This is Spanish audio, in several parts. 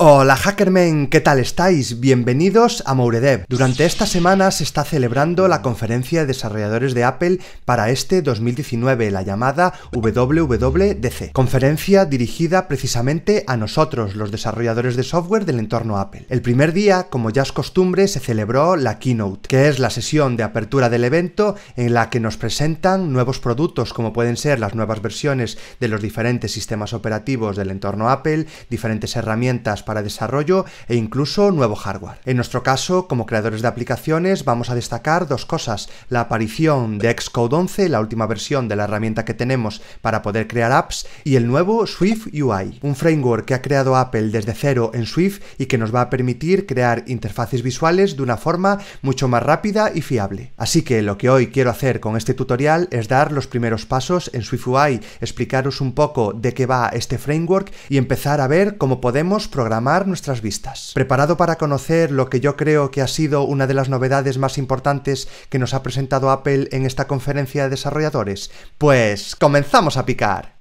Hola hackermen, ¿qué tal estáis? Bienvenidos a Mouredev. Durante esta semana se está celebrando la conferencia de desarrolladores de Apple para este 2019, la llamada WWDC, conferencia dirigida precisamente a nosotros, los desarrolladores de software del entorno Apple. El primer día, como ya es costumbre, se celebró la keynote, que es la sesión de apertura del evento en la que nos presentan nuevos productos, como pueden ser las nuevas versiones de los diferentes sistemas operativos del entorno Apple, diferentes herramientas para desarrollo e incluso nuevo hardware. En nuestro caso, como creadores de aplicaciones, vamos a destacar dos cosas. La aparición de Xcode 11, la última versión de la herramienta que tenemos para poder crear apps, y el nuevo Swift UI, un framework que ha creado Apple desde cero en Swift y que nos va a permitir crear interfaces visuales de una forma mucho más rápida y fiable. Así que lo que hoy quiero hacer con este tutorial es dar los primeros pasos en swift ui explicaros un poco de qué va este framework y empezar a ver cómo podemos programar nuestras vistas. ¿Preparado para conocer lo que yo creo que ha sido una de las novedades más importantes que nos ha presentado Apple en esta conferencia de desarrolladores? Pues comenzamos a picar.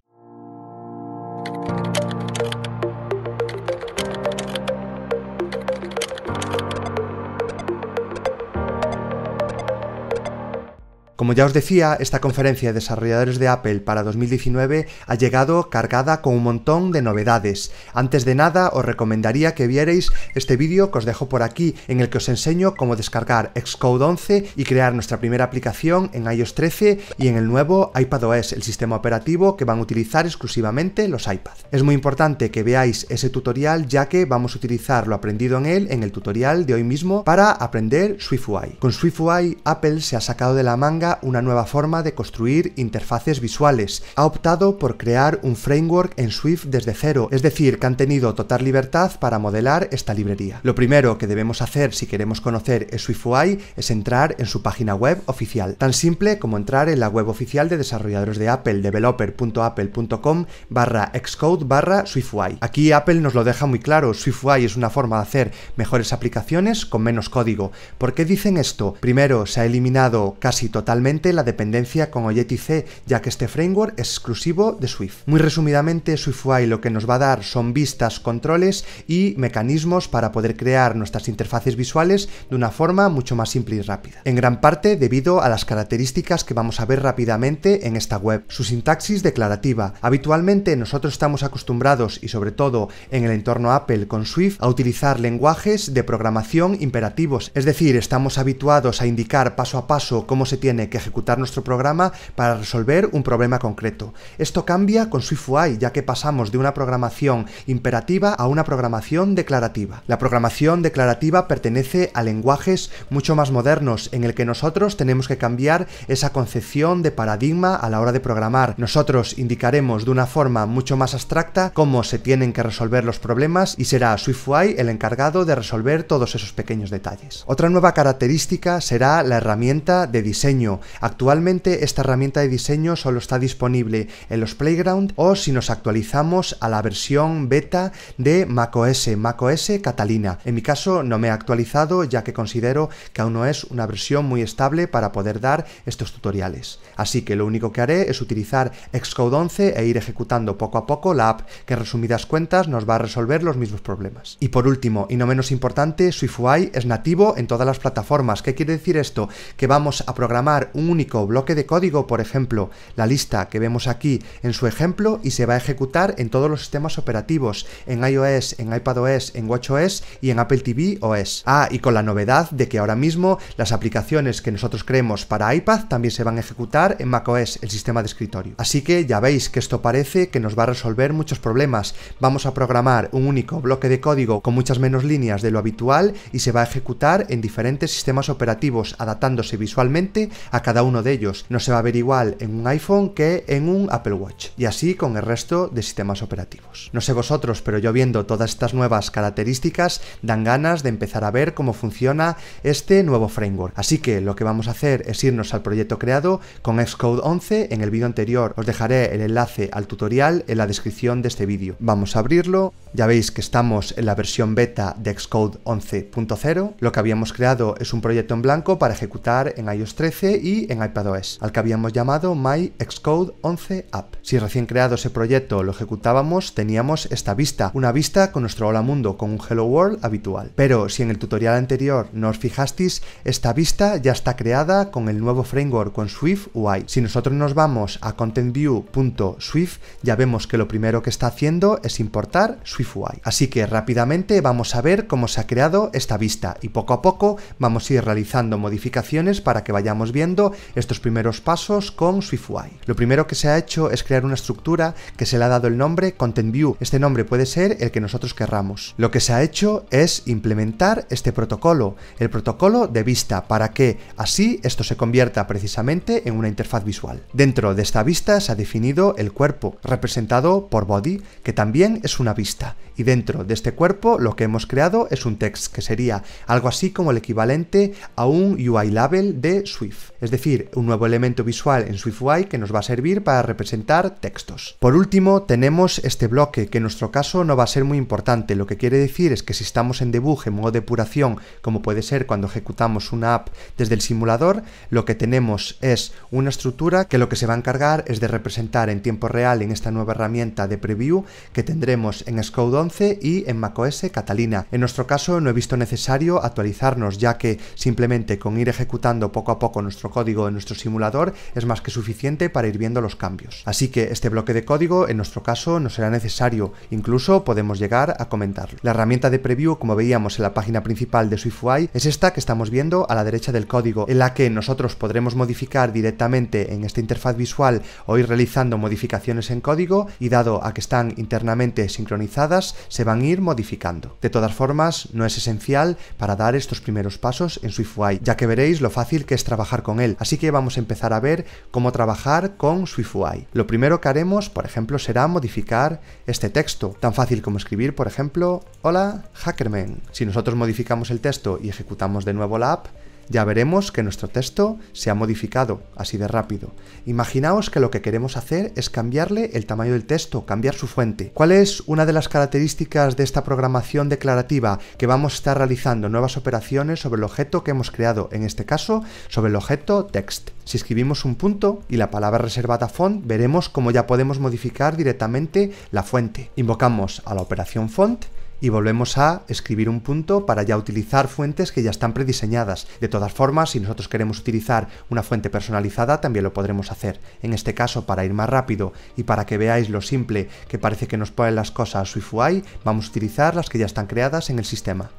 Como ya os decía, esta conferencia de desarrolladores de Apple para 2019 ha llegado cargada con un montón de novedades. Antes de nada, os recomendaría que vierais este vídeo que os dejo por aquí, en el que os enseño cómo descargar Xcode 11 y crear nuestra primera aplicación en iOS 13 y en el nuevo iPadOS, el sistema operativo que van a utilizar exclusivamente los iPads. Es muy importante que veáis ese tutorial ya que vamos a utilizar lo aprendido en él en el tutorial de hoy mismo para aprender SwiftUI. Con SwiftUI, Apple se ha sacado de la manga una nueva forma de construir interfaces visuales. Ha optado por crear un framework en Swift desde cero, es decir, que han tenido total libertad para modelar esta librería. Lo primero que debemos hacer si queremos conocer SwiftUI es entrar en su página web oficial. Tan simple como entrar en la web oficial de desarrolladores de Apple, developer.apple.com barra Xcode barra SwiftUI. Aquí Apple nos lo deja muy claro, SwiftUI es una forma de hacer mejores aplicaciones con menos código. ¿Por qué dicen esto? Primero, se ha eliminado casi totalmente la dependencia con Objective-C, ya que este framework es exclusivo de Swift. Muy resumidamente, SwiftUI lo que nos va a dar son vistas, controles y mecanismos para poder crear nuestras interfaces visuales de una forma mucho más simple y rápida. En gran parte debido a las características que vamos a ver rápidamente en esta web. Su sintaxis declarativa. Habitualmente nosotros estamos acostumbrados y sobre todo en el entorno Apple con Swift a utilizar lenguajes de programación imperativos, es decir, estamos habituados a indicar paso a paso cómo se tiene que ejecutar nuestro programa para resolver un problema concreto. Esto cambia con SwiftUI, ya que pasamos de una programación imperativa a una programación declarativa. La programación declarativa pertenece a lenguajes mucho más modernos, en el que nosotros tenemos que cambiar esa concepción de paradigma a la hora de programar. Nosotros indicaremos de una forma mucho más abstracta cómo se tienen que resolver los problemas y será SwiftUI el encargado de resolver todos esos pequeños detalles. Otra nueva característica será la herramienta de diseño Actualmente esta herramienta de diseño solo está disponible en los Playground o si nos actualizamos a la versión beta de macOS, macOS Catalina. En mi caso no me he actualizado ya que considero que aún no es una versión muy estable para poder dar estos tutoriales. Así que lo único que haré es utilizar Xcode 11 e ir ejecutando poco a poco la app que en resumidas cuentas nos va a resolver los mismos problemas. Y por último, y no menos importante, SwiftUI es nativo en todas las plataformas. ¿Qué quiere decir esto? Que vamos a programar un único bloque de código, por ejemplo, la lista que vemos aquí en su ejemplo y se va a ejecutar en todos los sistemas operativos, en iOS, en iPadOS, en WatchOS y en Apple TV OS. Ah, y con la novedad de que ahora mismo las aplicaciones que nosotros creemos para iPad también se van a ejecutar en macOS, el sistema de escritorio. Así que ya veis que esto parece que nos va a resolver muchos problemas. Vamos a programar un único bloque de código con muchas menos líneas de lo habitual y se va a ejecutar en diferentes sistemas operativos, adaptándose visualmente a a cada uno de ellos. No se va a ver igual en un iPhone que en un Apple Watch. Y así con el resto de sistemas operativos. No sé vosotros, pero yo viendo todas estas nuevas características dan ganas de empezar a ver cómo funciona este nuevo framework. Así que lo que vamos a hacer es irnos al proyecto creado con Xcode 11. En el vídeo anterior os dejaré el enlace al tutorial en la descripción de este vídeo. Vamos a abrirlo. Ya veis que estamos en la versión beta de Xcode 11.0. Lo que habíamos creado es un proyecto en blanco para ejecutar en iOS 13 y en iPadOS, al que habíamos llamado My Xcode 11 App. Si recién creado ese proyecto lo ejecutábamos, teníamos esta vista, una vista con nuestro Hola Mundo, con un Hello World habitual. Pero si en el tutorial anterior no os fijasteis, esta vista ya está creada con el nuevo framework con Swift UI. Si nosotros nos vamos a contentview.swift, ya vemos que lo primero que está haciendo es importar Swift UI. Así que rápidamente vamos a ver cómo se ha creado esta vista y poco a poco vamos a ir realizando modificaciones para que vayamos viendo estos primeros pasos con SwiftUI. Lo primero que se ha hecho es crear una estructura que se le ha dado el nombre ContentView. Este nombre puede ser el que nosotros querramos. Lo que se ha hecho es implementar este protocolo, el protocolo de vista, para que así esto se convierta precisamente en una interfaz visual. Dentro de esta vista se ha definido el cuerpo, representado por body, que también es una vista. Y dentro de este cuerpo lo que hemos creado es un text, que sería algo así como el equivalente a un UI label de Swift es decir, un nuevo elemento visual en SwiftUI que nos va a servir para representar textos. Por último, tenemos este bloque, que en nuestro caso no va a ser muy importante, lo que quiere decir es que si estamos en debug, en modo depuración, como puede ser cuando ejecutamos una app desde el simulador, lo que tenemos es una estructura que lo que se va a encargar es de representar en tiempo real en esta nueva herramienta de preview que tendremos en Scode 11 y en macOS Catalina. En nuestro caso no he visto necesario actualizarnos, ya que simplemente con ir ejecutando poco a poco nuestro código en nuestro simulador es más que suficiente para ir viendo los cambios. Así que este bloque de código en nuestro caso no será necesario, incluso podemos llegar a comentarlo. La herramienta de preview, como veíamos en la página principal de SwiftUI, es esta que estamos viendo a la derecha del código, en la que nosotros podremos modificar directamente en esta interfaz visual o ir realizando modificaciones en código y dado a que están internamente sincronizadas, se van a ir modificando. De todas formas, no es esencial para dar estos primeros pasos en SwiftUI, ya que veréis lo fácil que es trabajar con él, así que vamos a empezar a ver cómo trabajar con SwiftUI. Lo primero que haremos, por ejemplo, será modificar este texto, tan fácil como escribir, por ejemplo, hola hackerman. Si nosotros modificamos el texto y ejecutamos de nuevo la app, ya veremos que nuestro texto se ha modificado así de rápido. Imaginaos que lo que queremos hacer es cambiarle el tamaño del texto, cambiar su fuente. ¿Cuál es una de las características de esta programación declarativa que vamos a estar realizando nuevas operaciones sobre el objeto que hemos creado, en este caso sobre el objeto text? Si escribimos un punto y la palabra reservada font, veremos cómo ya podemos modificar directamente la fuente. Invocamos a la operación font y volvemos a escribir un punto para ya utilizar fuentes que ya están prediseñadas. De todas formas, si nosotros queremos utilizar una fuente personalizada, también lo podremos hacer. En este caso, para ir más rápido y para que veáis lo simple que parece que nos ponen las cosas SwiftUI, vamos a utilizar las que ya están creadas en el sistema.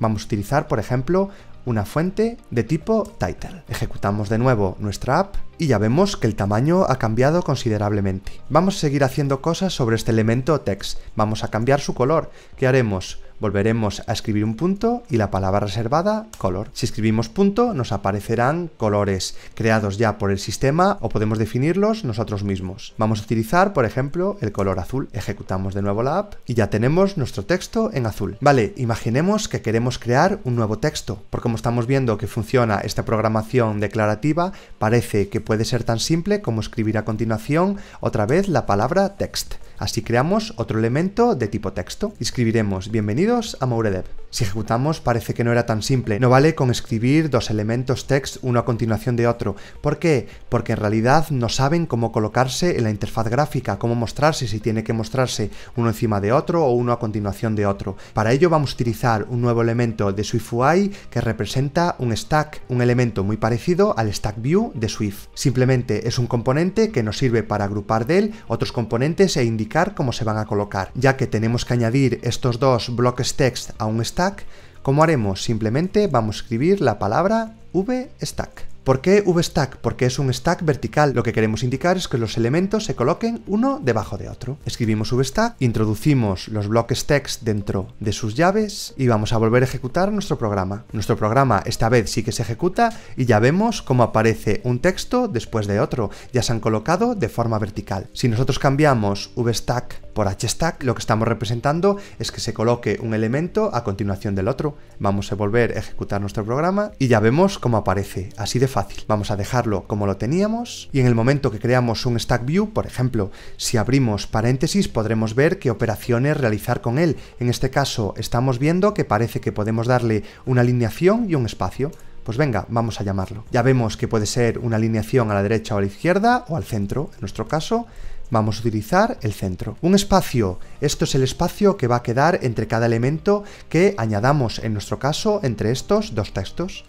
Vamos a utilizar, por ejemplo, una fuente de tipo title. Ejecutamos de nuevo nuestra app y ya vemos que el tamaño ha cambiado considerablemente. Vamos a seguir haciendo cosas sobre este elemento text. Vamos a cambiar su color. ¿Qué haremos? volveremos a escribir un punto y la palabra reservada color. Si escribimos punto nos aparecerán colores creados ya por el sistema o podemos definirlos nosotros mismos. Vamos a utilizar por ejemplo el color azul. Ejecutamos de nuevo la app y ya tenemos nuestro texto en azul. Vale, imaginemos que queremos crear un nuevo texto, porque como estamos viendo que funciona esta programación declarativa, parece que puede ser tan simple como escribir a continuación otra vez la palabra text. Así creamos otro elemento de tipo texto. Escribiremos bienvenidos a MoureDev. Si ejecutamos parece que no era tan simple, no vale con escribir dos elementos text uno a continuación de otro. ¿Por qué? Porque en realidad no saben cómo colocarse en la interfaz gráfica, cómo mostrarse, si tiene que mostrarse uno encima de otro o uno a continuación de otro. Para ello vamos a utilizar un nuevo elemento de SwiftUI que representa un stack, un elemento muy parecido al stack view de Swift. Simplemente es un componente que nos sirve para agrupar de él otros componentes e indicar cómo se van a colocar. Ya que tenemos que añadir estos dos bloques text a un stack, como ¿cómo haremos? Simplemente vamos a escribir la palabra vstack. ¿Por qué VStack? Porque es un stack vertical. Lo que queremos indicar es que los elementos se coloquen uno debajo de otro. Escribimos VStack, introducimos los bloques text dentro de sus llaves y vamos a volver a ejecutar nuestro programa. Nuestro programa esta vez sí que se ejecuta y ya vemos cómo aparece un texto después de otro. Ya se han colocado de forma vertical. Si nosotros cambiamos VStack por hstack, lo que estamos representando es que se coloque un elemento a continuación del otro. Vamos a volver a ejecutar nuestro programa y ya vemos cómo aparece. Así de fácil. Vamos a dejarlo como lo teníamos y en el momento que creamos un stack view, por ejemplo, si abrimos paréntesis podremos ver qué operaciones realizar con él. En este caso estamos viendo que parece que podemos darle una alineación y un espacio. Pues venga, vamos a llamarlo. Ya vemos que puede ser una alineación a la derecha o a la izquierda o al centro, en nuestro caso vamos a utilizar el centro. Un espacio, esto es el espacio que va a quedar entre cada elemento que añadamos en nuestro caso entre estos dos textos.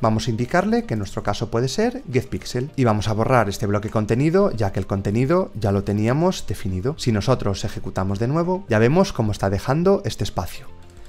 Vamos a indicarle que en nuestro caso puede ser 10 getPixel y vamos a borrar este bloque contenido ya que el contenido ya lo teníamos definido. Si nosotros ejecutamos de nuevo, ya vemos cómo está dejando este espacio.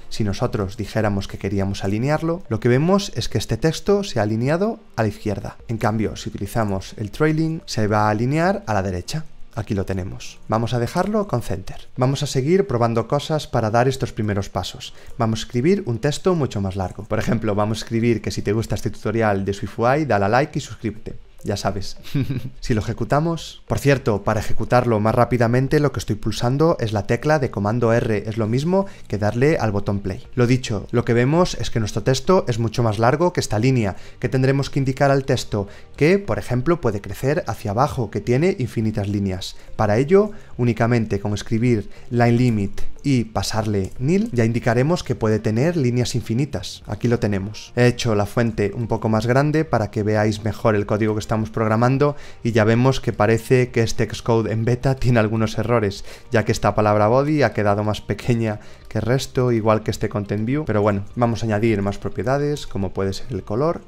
Si nosotros dijéramos que queríamos alinearlo, lo que vemos es que este texto se ha alineado a la izquierda. En cambio, si utilizamos el trailing, se va a alinear a la derecha aquí lo tenemos. Vamos a dejarlo con Center. Vamos a seguir probando cosas para dar estos primeros pasos. Vamos a escribir un texto mucho más largo. Por ejemplo, vamos a escribir que si te gusta este tutorial de SwiftUI, dale a like y suscríbete ya sabes. si lo ejecutamos... Por cierto, para ejecutarlo más rápidamente lo que estoy pulsando es la tecla de comando R, es lo mismo que darle al botón play. Lo dicho, lo que vemos es que nuestro texto es mucho más largo que esta línea, que tendremos que indicar al texto que, por ejemplo, puede crecer hacia abajo, que tiene infinitas líneas. Para ello, únicamente con escribir line limit y pasarle nil, ya indicaremos que puede tener líneas infinitas. Aquí lo tenemos. He hecho la fuente un poco más grande para que veáis mejor el código que estamos programando y ya vemos que parece que este Xcode en beta tiene algunos errores, ya que esta palabra body ha quedado más pequeña que el resto, igual que este content view, pero bueno, vamos a añadir más propiedades como puede ser el color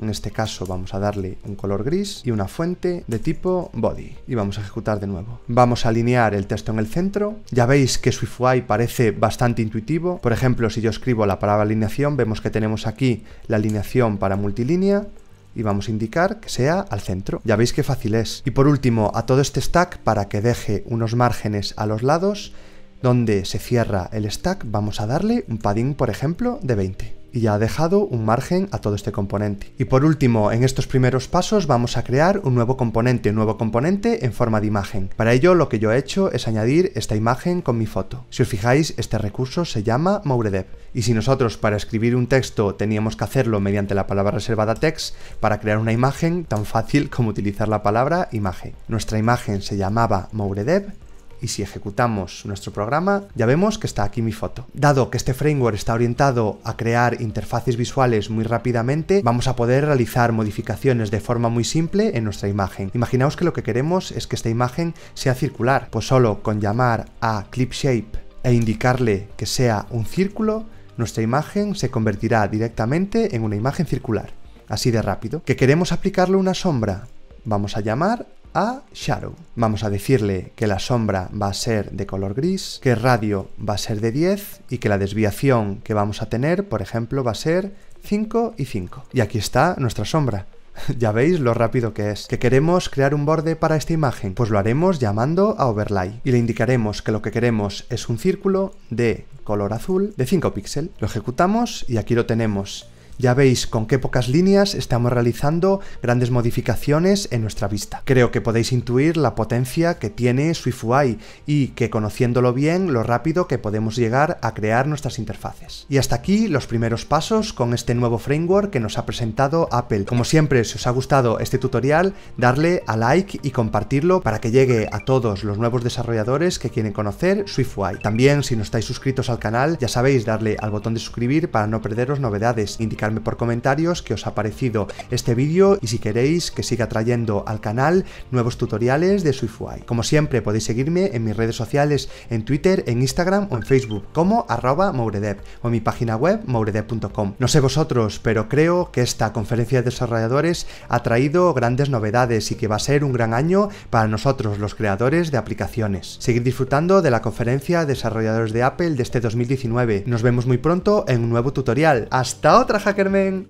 en este caso vamos a darle un color gris y una fuente de tipo body. Y vamos a ejecutar de nuevo. Vamos a alinear el texto en el centro. Ya veis que SwiftUI parece bastante intuitivo. Por ejemplo, si yo escribo la palabra alineación, vemos que tenemos aquí la alineación para multilínea y vamos a indicar que sea al centro. Ya veis qué fácil es. Y por último, a todo este stack, para que deje unos márgenes a los lados, donde se cierra el stack, vamos a darle un padding, por ejemplo, de 20 y ya ha dejado un margen a todo este componente. Y por último, en estos primeros pasos vamos a crear un nuevo componente, un nuevo componente en forma de imagen. Para ello lo que yo he hecho es añadir esta imagen con mi foto. Si os fijáis, este recurso se llama Mouredev. Y si nosotros para escribir un texto teníamos que hacerlo mediante la palabra reservada text, para crear una imagen tan fácil como utilizar la palabra imagen. Nuestra imagen se llamaba Mouredev y si ejecutamos nuestro programa ya vemos que está aquí mi foto. Dado que este framework está orientado a crear interfaces visuales muy rápidamente, vamos a poder realizar modificaciones de forma muy simple en nuestra imagen. Imaginaos que lo que queremos es que esta imagen sea circular, pues solo con llamar a clip shape e indicarle que sea un círculo, nuestra imagen se convertirá directamente en una imagen circular, así de rápido. Que queremos aplicarle una sombra, vamos a llamar a shadow. Vamos a decirle que la sombra va a ser de color gris, que radio va a ser de 10 y que la desviación que vamos a tener, por ejemplo, va a ser 5 y 5. Y aquí está nuestra sombra. ya veis lo rápido que es. ¿Que queremos crear un borde para esta imagen? Pues lo haremos llamando a overlay y le indicaremos que lo que queremos es un círculo de color azul de 5 píxeles. Lo ejecutamos y aquí lo tenemos. Ya veis con qué pocas líneas estamos realizando grandes modificaciones en nuestra vista. Creo que podéis intuir la potencia que tiene SwiftUI y que conociéndolo bien lo rápido que podemos llegar a crear nuestras interfaces. Y hasta aquí los primeros pasos con este nuevo framework que nos ha presentado Apple. Como siempre, si os ha gustado este tutorial, darle a like y compartirlo para que llegue a todos los nuevos desarrolladores que quieren conocer SwiftUI. También si no estáis suscritos al canal, ya sabéis darle al botón de suscribir para no perderos novedades, por comentarios que os ha parecido este vídeo y si queréis que siga trayendo al canal nuevos tutoriales de SwiftUI. Como siempre podéis seguirme en mis redes sociales en Twitter, en Instagram o en Facebook como arroba mouredev o en mi página web mouredev.com. No sé vosotros, pero creo que esta conferencia de desarrolladores ha traído grandes novedades y que va a ser un gran año para nosotros los creadores de aplicaciones. Seguid disfrutando de la conferencia de Desarrolladores de Apple de este 2019. Nos vemos muy pronto en un nuevo tutorial. ¡Hasta otra! Hackerman